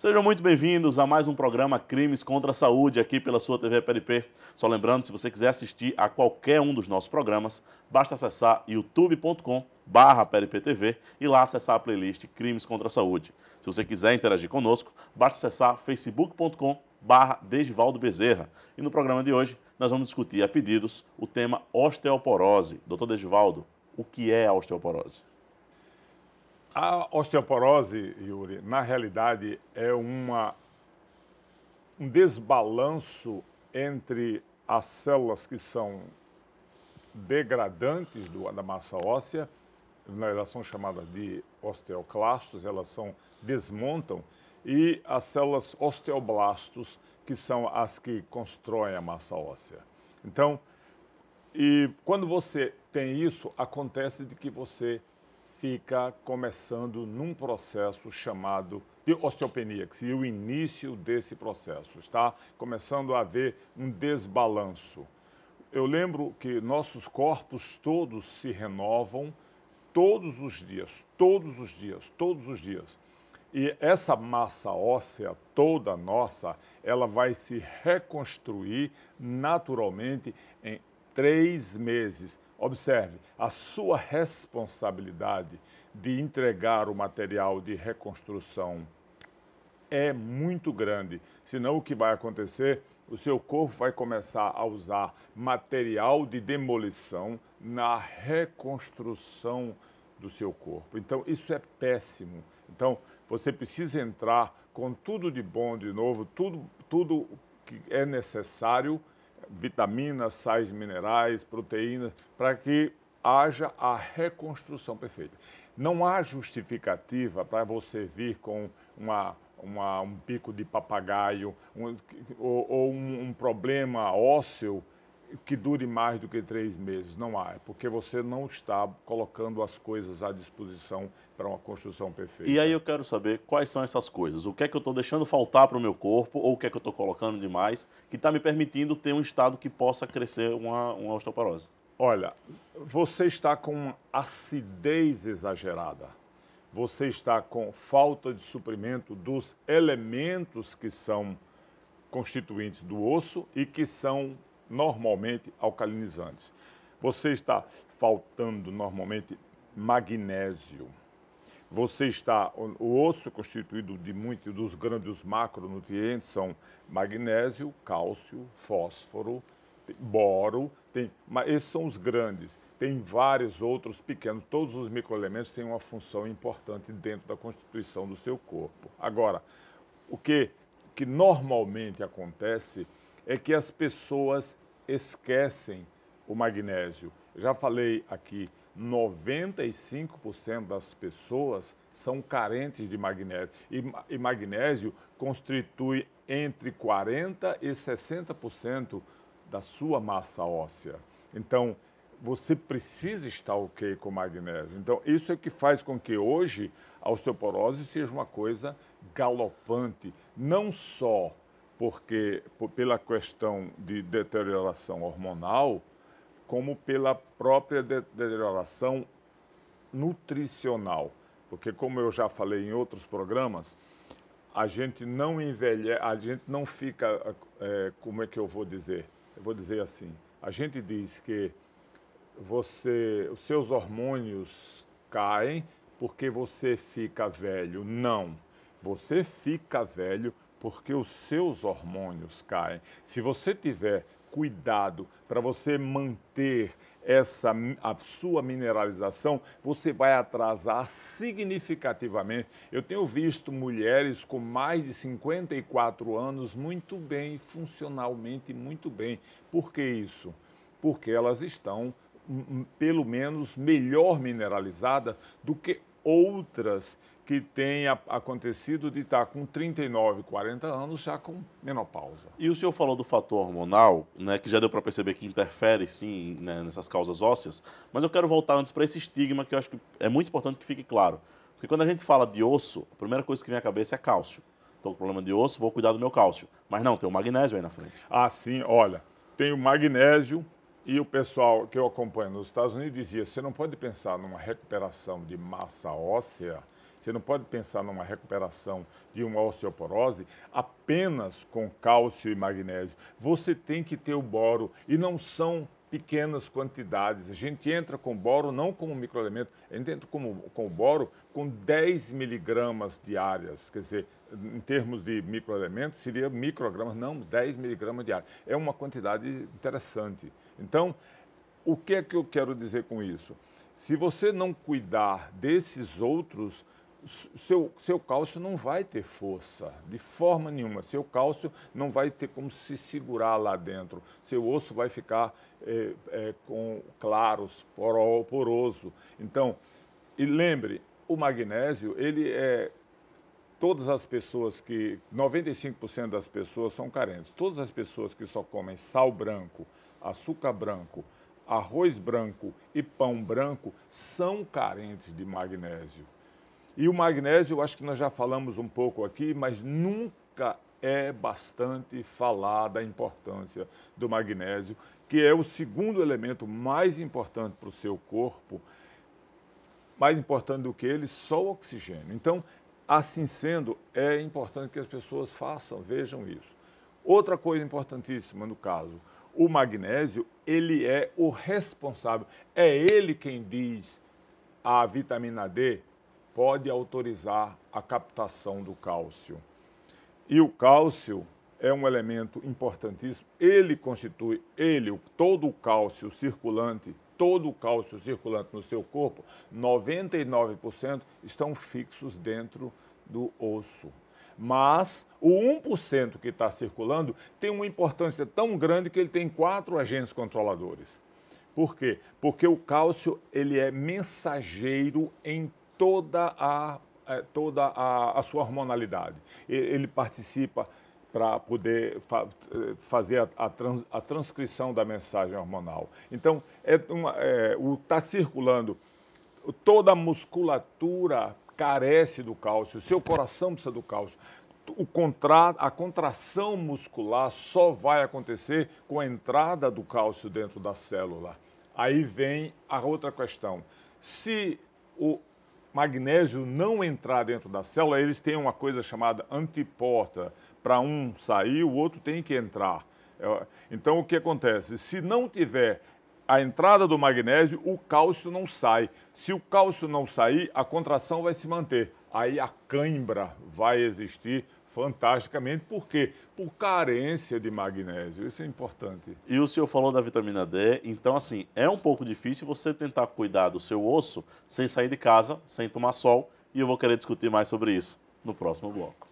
Sejam muito bem-vindos a mais um programa Crimes contra a Saúde aqui pela sua TV PLP. Só lembrando, se você quiser assistir a qualquer um dos nossos programas, basta acessar youtube.com barra PLPTV e lá acessar a playlist Crimes contra a Saúde. Se você quiser interagir conosco, basta acessar facebook.com barra Desvaldo Bezerra. E no programa de hoje, nós vamos discutir a pedidos o tema osteoporose. Doutor Desvaldo, o que é a osteoporose? A osteoporose, Yuri, na realidade é uma, um desbalanço entre as células que são degradantes do, da massa óssea, elas são chamadas de osteoclastos, elas são, desmontam, e as células osteoblastos, que são as que constroem a massa óssea. Então, e quando você tem isso, acontece de que você fica começando num processo chamado de osteopenia, que seria o início desse processo. Está começando a haver um desbalanço. Eu lembro que nossos corpos todos se renovam todos os dias, todos os dias, todos os dias. E essa massa óssea toda nossa, ela vai se reconstruir naturalmente em três meses. Observe, a sua responsabilidade de entregar o material de reconstrução é muito grande. Senão, o que vai acontecer? O seu corpo vai começar a usar material de demolição na reconstrução do seu corpo. Então, isso é péssimo. Então, você precisa entrar com tudo de bom de novo, tudo, tudo que é necessário vitaminas, sais minerais, proteínas, para que haja a reconstrução perfeita. Não há justificativa para você vir com uma, uma um pico de papagaio um, ou, ou um, um problema ósseo que dure mais do que três meses, não há, é porque você não está colocando as coisas à disposição para uma construção perfeita. E aí eu quero saber quais são essas coisas, o que é que eu estou deixando faltar para o meu corpo ou o que é que eu estou colocando demais que está me permitindo ter um estado que possa crescer uma, uma osteoporose. Olha, você está com uma acidez exagerada, você está com falta de suprimento dos elementos que são constituintes do osso e que são normalmente alcalinizantes. Você está faltando normalmente magnésio. Você está o osso constituído de muitos dos grandes macronutrientes são magnésio, cálcio, fósforo, boro, tem, mas esses são os grandes. Tem vários outros pequenos. Todos os microelementos têm uma função importante dentro da constituição do seu corpo. Agora, o que, que normalmente acontece é que as pessoas esquecem o magnésio. Já falei aqui, 95% das pessoas são carentes de magnésio. E, e magnésio constitui entre 40% e 60% da sua massa óssea. Então, você precisa estar ok com magnésio. Então, isso é que faz com que hoje a osteoporose seja uma coisa galopante, não só porque pela questão de deterioração hormonal, como pela própria deterioração nutricional. Porque como eu já falei em outros programas, a gente não envelhece, a gente não fica, é, como é que eu vou dizer? Eu vou dizer assim, a gente diz que você, os seus hormônios caem porque você fica velho. Não, você fica velho porque os seus hormônios caem. Se você tiver cuidado para você manter essa a sua mineralização, você vai atrasar significativamente. Eu tenho visto mulheres com mais de 54 anos muito bem, funcionalmente muito bem. Por que isso? Porque elas estão pelo menos melhor mineralizadas do que outras que tenha acontecido de estar tá com 39, 40 anos já com menopausa. E o senhor falou do fator hormonal, né, que já deu para perceber que interfere sim né, nessas causas ósseas, mas eu quero voltar antes para esse estigma que eu acho que é muito importante que fique claro. Porque quando a gente fala de osso, a primeira coisa que vem à cabeça é cálcio. Estou com problema de osso, vou cuidar do meu cálcio. Mas não, tem o magnésio aí na frente. Ah, sim, olha, tem o magnésio, e o pessoal que eu acompanho nos Estados Unidos dizia: você não pode pensar numa recuperação de massa óssea você não pode pensar numa recuperação de uma osteoporose apenas com cálcio e magnésio. Você tem que ter o boro e não são pequenas quantidades. A gente entra com boro não como microelemento, a gente entra com, com boro com 10 miligramas diárias, quer dizer, em termos de microelementos, seria microgramas, não 10 miligramas diárias. É uma quantidade interessante. Então, o que é que eu quero dizer com isso? Se você não cuidar desses outros, seu, seu cálcio não vai ter força, de forma nenhuma. Seu cálcio não vai ter como se segurar lá dentro. Seu osso vai ficar é, é, com claros, poroso. Então, e lembre, o magnésio, ele é. Todas as pessoas que. 95% das pessoas são carentes. Todas as pessoas que só comem sal branco, açúcar branco, arroz branco e pão branco são carentes de magnésio. E o magnésio, acho que nós já falamos um pouco aqui, mas nunca é bastante falar da importância do magnésio, que é o segundo elemento mais importante para o seu corpo, mais importante do que ele, só o oxigênio. Então, assim sendo, é importante que as pessoas façam, vejam isso. Outra coisa importantíssima no caso, o magnésio, ele é o responsável, é ele quem diz a vitamina D pode autorizar a captação do cálcio. E o cálcio é um elemento importantíssimo. Ele constitui, ele, todo o cálcio circulante, todo o cálcio circulante no seu corpo, 99% estão fixos dentro do osso. Mas o 1% que está circulando tem uma importância tão grande que ele tem quatro agentes controladores. Por quê? Porque o cálcio ele é mensageiro em toda a, é, toda a, a sua hormonalidade. Ele participa para poder fa é, fazer a, a, trans a, transcrição da mensagem hormonal. Então, é uma, é, está circulando toda a musculatura carece do cálcio, o seu coração precisa do cálcio. O contra, a contração muscular só vai acontecer com a entrada do cálcio dentro da célula. Aí vem a outra questão. Se o, magnésio não entrar dentro da célula, eles têm uma coisa chamada antiporta. Para um sair, o outro tem que entrar. É, então, o que acontece? Se não tiver a entrada do magnésio, o cálcio não sai. Se o cálcio não sair, a contração vai se manter. Aí a cãibra vai existir fantasticamente. Por quê? Por carência de magnésio. Isso é importante. E o senhor falou da vitamina D, então, assim, é um pouco difícil você tentar cuidar do seu osso sem sair de casa, sem tomar sol, e eu vou querer discutir mais sobre isso no próximo bloco.